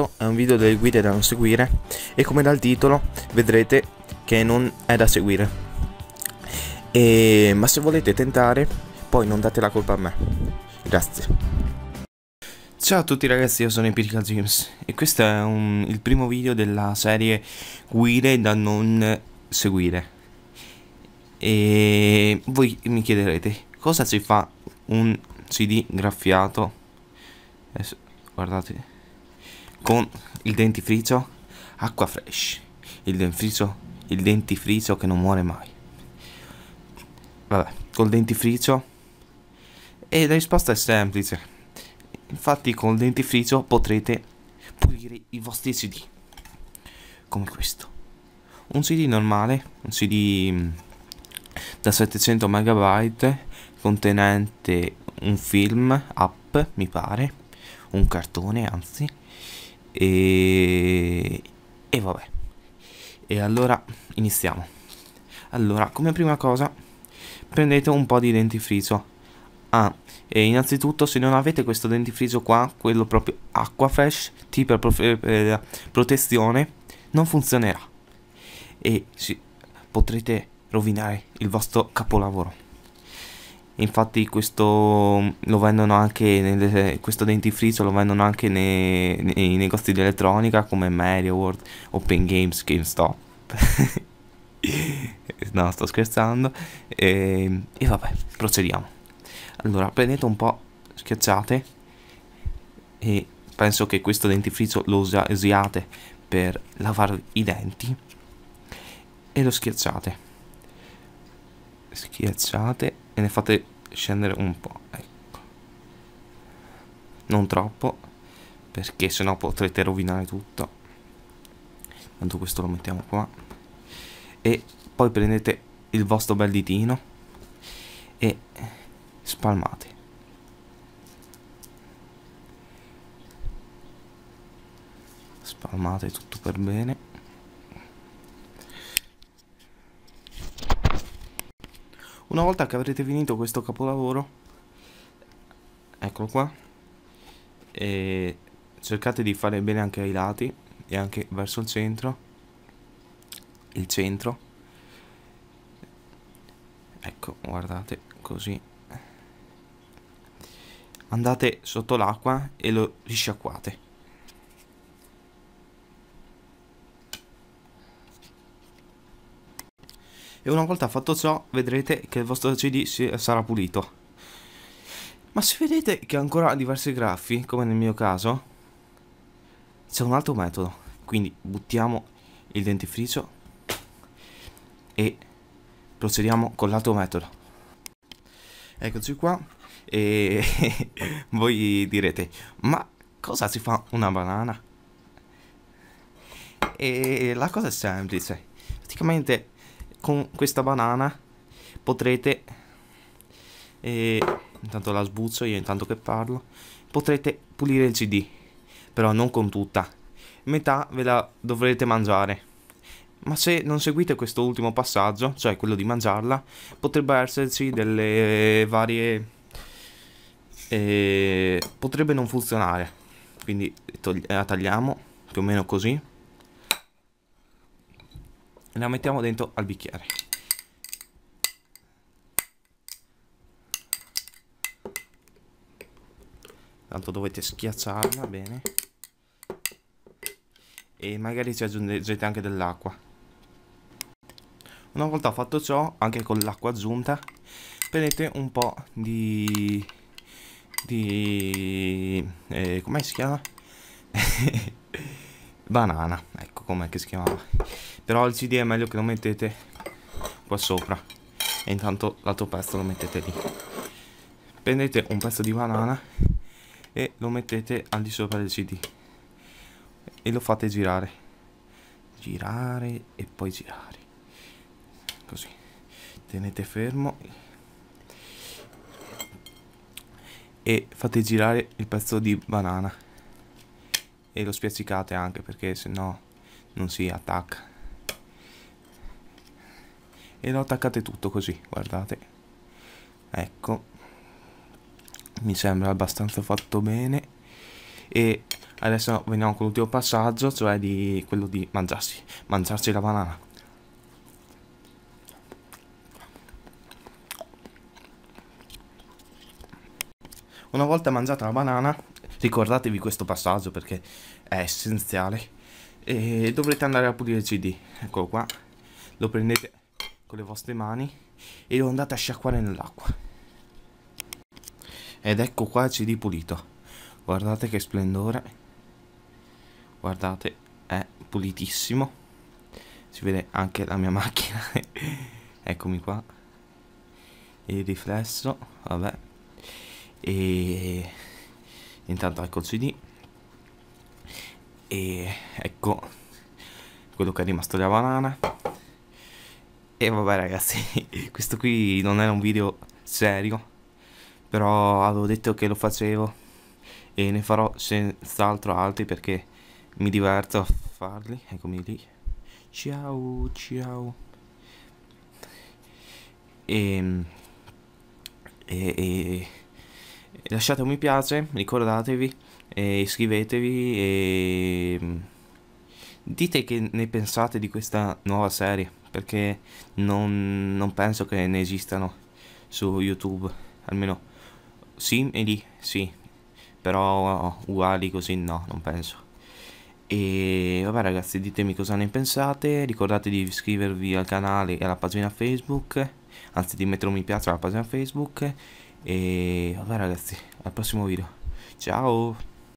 questo è un video delle guide da non seguire e come dal titolo vedrete che non è da seguire. E, ma se volete tentare, poi non date la colpa a me. Grazie. Ciao a tutti ragazzi, io sono Empirical Games e questo è un, il primo video della serie guide da non seguire. E voi mi chiederete cosa si fa un CD graffiato? Adesso, guardate con il dentifricio acqua fresh il dentifricio il dentifricio che non muore mai vabbè col dentifricio e la risposta è semplice infatti col dentifricio potrete pulire i vostri cd come questo un cd normale un cd mm, da 700 MB contenente un film app mi pare un cartone anzi e, e vabbè. E allora iniziamo. Allora, come prima cosa, prendete un po' di dentifricio Ah, e innanzitutto se non avete questo dentifricio qua, quello proprio acqua fresh, T per eh, protezione, non funzionerà. E sì, potrete rovinare il vostro capolavoro infatti questo mm, lo vendono anche nelle, questo dentifricio lo vendono anche nei, nei negozi di elettronica come Mario World, Open Games, GameStop no sto scherzando e, ehm, e vabbè procediamo allora prendete un po' schiacciate e penso che questo dentifricio lo usiate per lavare i denti e lo schiacciate schiacciate e ne fate scendere un po' ecco non troppo perché sennò potrete rovinare tutto tanto questo lo mettiamo qua e poi prendete il vostro bel ditino e spalmate spalmate tutto per bene Una volta che avrete finito questo capolavoro, eccolo qua, e cercate di fare bene anche ai lati e anche verso il centro, il centro, ecco guardate così, andate sotto l'acqua e lo risciacquate. e una volta fatto ciò vedrete che il vostro CD si, sarà pulito. Ma se vedete che ancora ha diversi graffi, come nel mio caso, c'è un altro metodo. Quindi buttiamo il dentifricio e procediamo con l'altro metodo. Eccoci qua e voi direte, ma cosa si fa una banana? E la cosa è semplice. Praticamente con questa banana potrete eh, intanto la sbuzzo io intanto che parlo potrete pulire il cd però non con tutta metà ve la dovrete mangiare ma se non seguite questo ultimo passaggio cioè quello di mangiarla potrebbe esserci delle varie eh, potrebbe non funzionare quindi la tagliamo più o meno così e la mettiamo dentro al bicchiere. Tanto dovete schiacciarla bene. E magari ci aggiungete anche dell'acqua. Una volta fatto ciò, anche con l'acqua aggiunta, prendete un po' di... di... Eh, come si chiama? Banana, ecco com'è che si chiamava però il CD è meglio che lo mettete qua sopra. E intanto l'altro pezzo lo mettete lì. Prendete un pezzo di banana e lo mettete al di sopra del CD. E lo fate girare. Girare e poi girare. Così. Tenete fermo. E fate girare il pezzo di banana. E lo spiaccicate anche perché sennò non si attacca e lo attaccate tutto così, guardate. Ecco, mi sembra abbastanza fatto bene. E adesso veniamo con l'ultimo passaggio, cioè di quello di mangiarsi, mangiarsi la banana. Una volta mangiata la banana, ricordatevi questo passaggio perché è essenziale, e dovrete andare a pulire il CD. Eccolo qua, lo prendete con le vostre mani e lo andate a sciacquare nell'acqua. Ed ecco qua il CD pulito. Guardate che splendore. Guardate, è pulitissimo. Si vede anche la mia macchina. Eccomi qua. Il riflesso, vabbè. E intanto ecco il CD. E ecco quello che è rimasto della banana. E vabbè ragazzi, questo qui non era un video serio, però avevo detto che lo facevo e ne farò senz'altro altri perché mi diverto a farli. Eccomi lì. Ciao, ciao. Ehm, e, e, e lasciate un mi piace, ricordatevi, e iscrivetevi e ehm, dite che ne pensate di questa nuova serie perché non, non penso che ne esistano su YouTube, almeno simili sì, però uguali così no, non penso. E vabbè ragazzi, ditemi cosa ne pensate, ricordate di iscrivervi al canale e alla pagina Facebook, anzi di mettere un mi piace alla pagina Facebook e vabbè ragazzi, al prossimo video. Ciao!